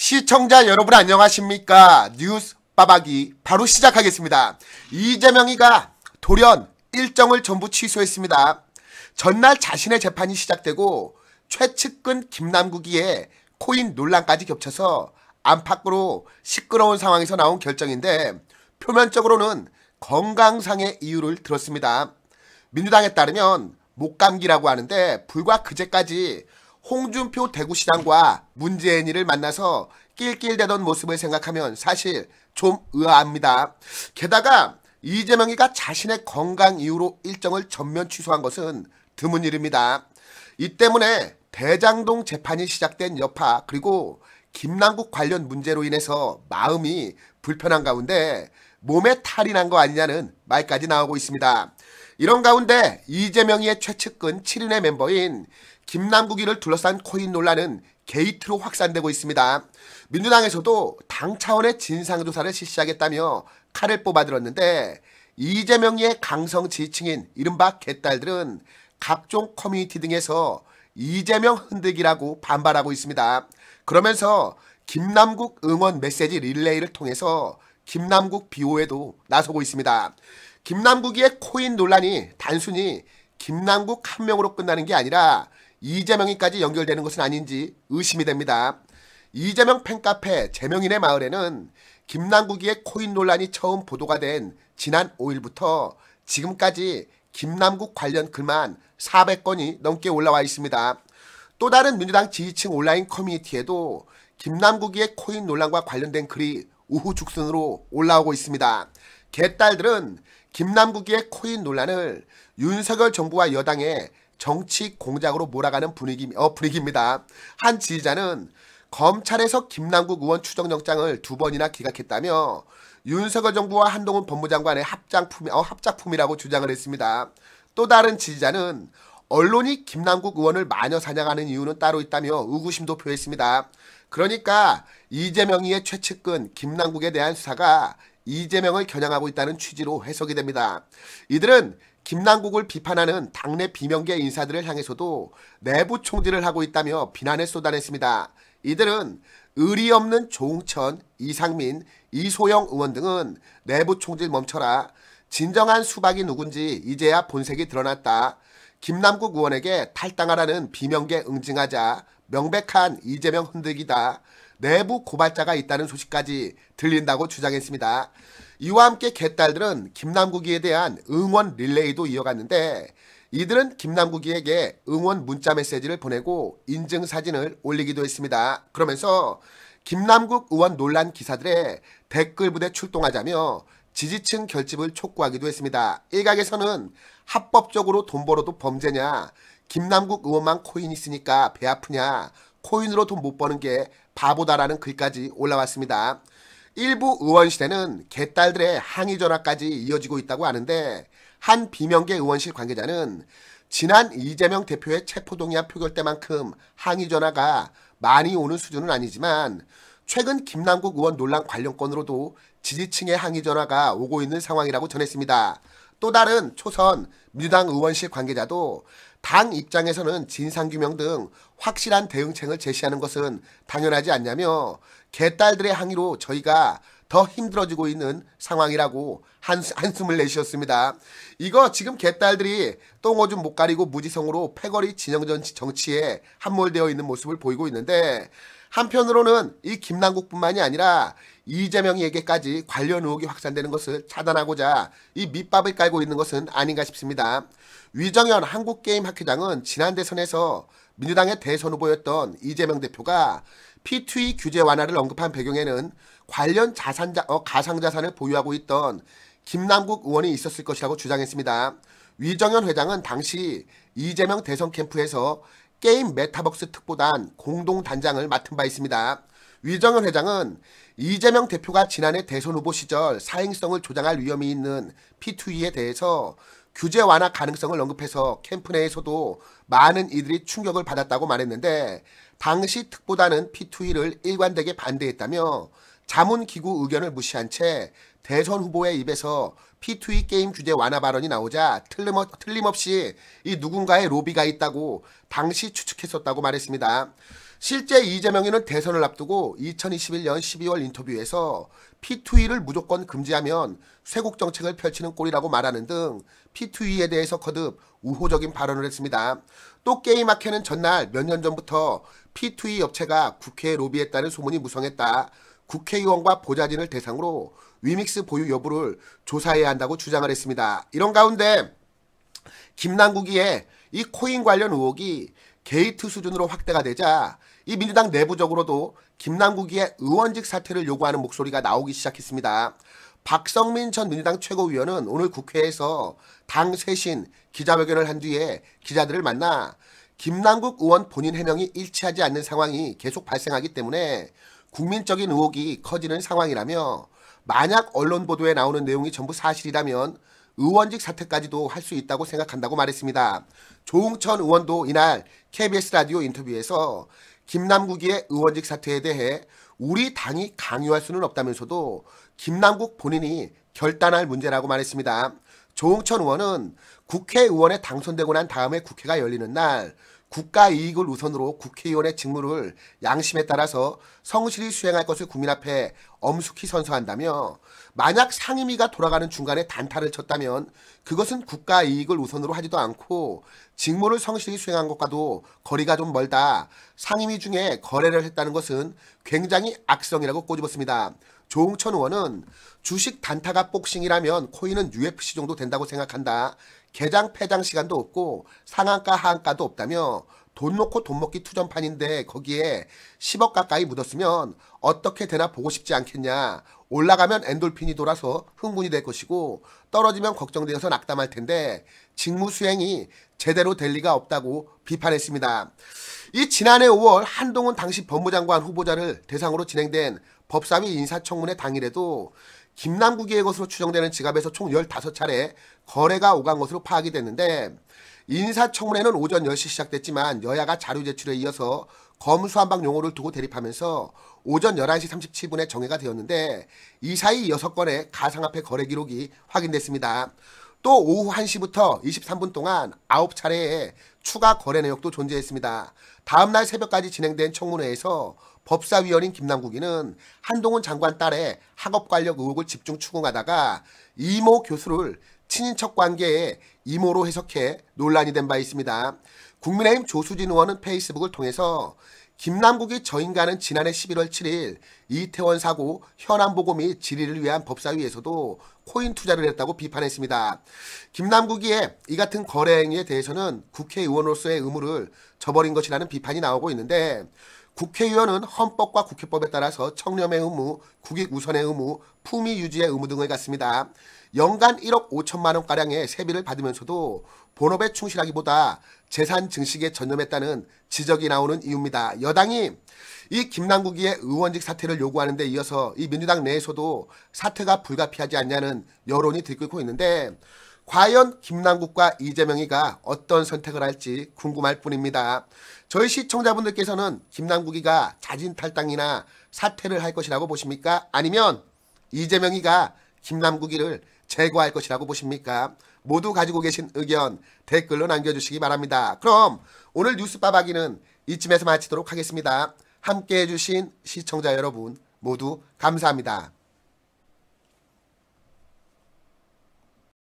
시청자 여러분 안녕하십니까 뉴스 빠박이 바로 시작하겠습니다 이재명이가 돌연 일정을 전부 취소했습니다 전날 자신의 재판이 시작되고 최측근 김남국이의 코인 논란까지 겹쳐서 안팎으로 시끄러운 상황에서 나온 결정인데 표면적으로는 건강상의 이유를 들었습니다 민주당에 따르면 목감기라고 하는데 불과 그제까지 홍준표 대구시장과 문재인이를 만나서 낄낄대던 모습을 생각하면 사실 좀 의아합니다. 게다가 이재명이가 자신의 건강 이유로 일정을 전면 취소한 것은 드문 일입니다. 이 때문에 대장동 재판이 시작된 여파 그리고 김남국 관련 문제로 인해서 마음이 불편한 가운데 몸에 탈이 난 거 아니냐는 말까지 나오고 있습니다. 이런 가운데 이재명의 이 최측근 7인의 멤버인 김남국이를 둘러싼 코인 논란은 게이트로 확산되고 있습니다. 민주당에서도 당 차원의 진상조사를 실시하겠다며 칼을 뽑아들었는데 이재명의 강성 지층인 이른바 개딸들은 각종 커뮤니티 등에서 이재명 흔들기라고 반발하고 있습니다. 그러면서 김남국 응원 메시지 릴레이를 통해서 김남국 비호에도 나서고 있습니다. 김남국의 코인 논란이 단순히 김남국 한 명으로 끝나는 게 아니라 이재명이까지 연결되는 것은 아닌지 의심이 됩니다. 이재명 팬카페 재명인의 마을에는 김남국이의 코인 논란이 처음 보도가 된 지난 5일부터 지금까지 김남국 관련 글만 400건이 넘게 올라와 있습니다. 또 다른 민주당 지지층 온라인 커뮤니티에도 김남국이의 코인 논란과 관련된 글이 우후죽순으로 올라오고 있습니다. 개딸들은 김남국이의 코인 논란을 윤석열 정부와 여당의 정치 공작으로 몰아가는 분위기, 어, 분위기입니다. 한 지지자는 검찰에서 김남국 의원 추정영장을 두 번이나 기각했다며 윤석열 정부와 한동훈 법무장관의 합작품, 어, 합작품이라고 주장을 했습니다. 또 다른 지지자는 언론이 김남국 의원을 마녀 사냥하는 이유는 따로 있다며 의구심도 표했습니다. 그러니까 이재명의 최측근 김남국에 대한 수사가 이재명을 겨냥하고 있다는 취지로 해석이 됩니다. 이들은 김남국을 비판하는 당내 비명계 인사들을 향해서도 내부 총질을 하고 있다며 비난을 쏟아냈습니다. 이들은 의리 없는 조홍천, 이상민, 이소영 의원 등은 내부 총질 멈춰라. 진정한 수박이 누군지 이제야 본색이 드러났다. 김남국 의원에게 탈당하라는 비명계 응징하자. 명백한 이재명 흔들기다. 내부 고발자가 있다는 소식까지 들린다고 주장했습니다. 이와 함께 개딸들은 김남국이에 대한 응원 릴레이도 이어갔는데 이들은 김남국이에게 응원 문자 메시지를 보내고 인증 사진을 올리기도 했습니다. 그러면서 김남국 의원 논란 기사들의 댓글 부대 출동하자며 지지층 결집을 촉구하기도 했습니다. 일각에서는 합법적으로 돈 벌어도 범죄냐, 김남국 의원만 코인 있으니까 배 아프냐, 코인으로 돈 못 버는 게 바보다라는 글까지 올라왔습니다. 일부 의원실에는 개딸들의 항의 전화까지 이어지고 있다고 하는데 한 비명계 의원실 관계자는 지난 이재명 대표의 체포동의안 표결 때만큼 항의 전화가 많이 오는 수준은 아니지만 최근 김남국 의원 논란 관련 건으로도 지지층의 항의 전화가 오고 있는 상황이라고 전했습니다. 또 다른 초선 민주당 의원실 관계자도 당 입장에서는 진상규명 등 확실한 대응책을 제시하는 것은 당연하지 않냐며 개딸들의 항의로 저희가 더 힘들어지고 있는 상황이라고 한, 한숨을 내쉬었습니다. 이거 지금 개딸들이 똥어 좀못 가리고 무지성으로 패거리 진영 정치에 함몰되어 있는 모습을 보이고 있는데 한편으로는 이 김남국뿐만이 아니라 이재명에게까지 관련 의혹이 확산되는 것을 차단하고자 이 밑밥을 깔고 있는 것은 아닌가 싶습니다. 위정현 한국게임학회장은 지난 대선에서 민주당의 대선 후보였던 이재명 대표가 P2E 규제 완화를 언급한 배경에는 관련 자산자, 어, 가상자산을 보유하고 있던 김남국 의원이 있었을 것이라고 주장했습니다. 위정현 회장은 당시 이재명 대선 캠프에서 게임 메타버스 특보단 공동단장을 맡은 바 있습니다. 위정현 회장은 이재명 대표가 지난해 대선 후보 시절 사행성을 조장할 위험이 있는 P2E에 대해서 규제 완화 가능성을 언급해서 캠프 내에서도 많은 이들이 충격을 받았다고 말했는데 당시 특보단은 P2E를 일관되게 반대했다며 자문기구 의견을 무시한 채 대선 후보의 입에서 P2E 게임 규제 완화 발언이 나오자 틀림없이 이 누군가의 로비가 있다고 당시 추측했었다고 말했습니다. 실제 이재명이는 대선을 앞두고 2021년 12월 인터뷰에서 P2E를 무조건 금지하면 쇄국 정책을 펼치는 꼴이라고 말하는 등 P2E에 대해서 거듭 우호적인 발언을 했습니다. 또 게임마켓은 전날 몇 년 전부터 P2E 업체가 국회에 로비했다는 소문이 무성했다. 국회의원과 보좌진을 대상으로 위믹스 보유 여부를 조사해야 한다고 주장을 했습니다. 이런 가운데 김남국이의 이 코인 관련 의혹이 게이트 수준으로 확대가 되자 이 민주당 내부적으로도 김남국이의 의원직 사퇴를 요구하는 목소리가 나오기 시작했습니다. 박성민 전 민주당 최고위원은 오늘 국회에서 당 쇄신 기자회견을 한 뒤에 기자들을 만나 김남국 의원 본인 해명이 일치하지 않는 상황이 계속 발생하기 때문에 국민적인 의혹이 커지는 상황이라며 만약 언론 보도에 나오는 내용이 전부 사실이라면 의원직 사퇴까지도 할 수 있다고 생각한다고 말했습니다. 조웅천 의원도 이날 KBS 라디오 인터뷰에서 김남국의 의원직 사퇴에 대해 우리 당이 강요할 수는 없다면서도 김남국 본인이 결단할 문제라고 말했습니다. 조웅천 의원은 국회의원에 당선되고 난 다음에 국회가 열리는 날 국가 이익을 우선으로 국회의원의 직무를 양심에 따라서 성실히 수행할 것을 국민 앞에 엄숙히 선서한다며 만약 상임위가 돌아가는 중간에 단타를 쳤다면 그것은 국가 이익을 우선으로 하지도 않고 직무를 성실히 수행한 것과도 거리가 좀 멀다. 상임위 중에 거래를 했다는 것은 굉장히 악성이라고 꼬집었습니다. 조홍천 의원은 주식 단타가 복싱이라면 코인은 UFC 정도 된다고 생각한다. 개장 폐장 시간도 없고 상한가 하한가도 없다며 돈 놓고 돈 먹기 투전판인데 거기에 10억 가까이 묻었으면 어떻게 되나 보고 싶지 않겠냐. 올라가면 엔돌핀이 돌아서 흥분이 될 것이고 떨어지면 걱정되어서 낙담할 텐데 직무 수행이 제대로 될 리가 없다고 비판했습니다. 이 지난해 5월 한동훈 당시 법무장관 후보자를 대상으로 진행된 법사위 인사청문회 당일에도 김남국의 것으로 추정되는 지갑에서 총 15차례 거래가 오간 것으로 파악이 됐는데 인사청문회는 오전 10시 시작됐지만 여야가 자료 제출에 이어서 검수한방 용어를 두고 대립하면서 오전 11시 37분에 정해가 되었는데 이 사이 6건의 가상화폐 거래 기록이 확인됐습니다. 또 오후 1시부터 23분 동안 9차례의 추가 거래 내역도 존재했습니다. 다음날 새벽까지 진행된 청문회에서 법사위원인 김남국이는 한동훈 장관 딸의 학업 관련 의혹을 집중 추궁하다가 이모 교수를 친인척 관계에 이모로 해석해 논란이 된 바 있습니다. 국민의힘 조수진 의원은 페이스북을 통해서 김남국이 저 인간은 지난해 11월 7일 이태원 사고 현안보고 및 질의를 위한 법사위에서도 코인 투자를 했다고 비판했습니다. 김남국이이 같은 거래 행위에 대해서는 국회의원으로서의 의무를 저버린 것이라는 비판이 나오고 있는데 국회의원은 헌법과 국회법에 따라서 청렴의 의무, 국익 우선의 의무, 품위 유지의 의무 등을 갖습니다. 연간 1억 5천만 원가량의 세비를 받으면서도 본업에 충실하기보다 재산 증식에 전념했다는 지적이 나오는 이유입니다. 여당이 이 김남국이의 의원직 사퇴를 요구하는 데 이어서 이 민주당 내에서도 사퇴가 불가피하지 않냐는 여론이 들끓고 있는데 과연 김남국과 이재명이가 어떤 선택을 할지 궁금할 뿐입니다. 저희 시청자분들께서는 김남국이가 자진 탈당이나 사퇴를 할 것이라고 보십니까? 아니면 이재명이가 김남국이를 제거할 것이라고 보십니까? 모두 가지고 계신 의견 댓글로 남겨주시기 바랍니다. 그럼 오늘 뉴스 빠박이는 이쯤에서 마치도록 하겠습니다. 함께해 주신 시청자 여러분 모두 감사합니다.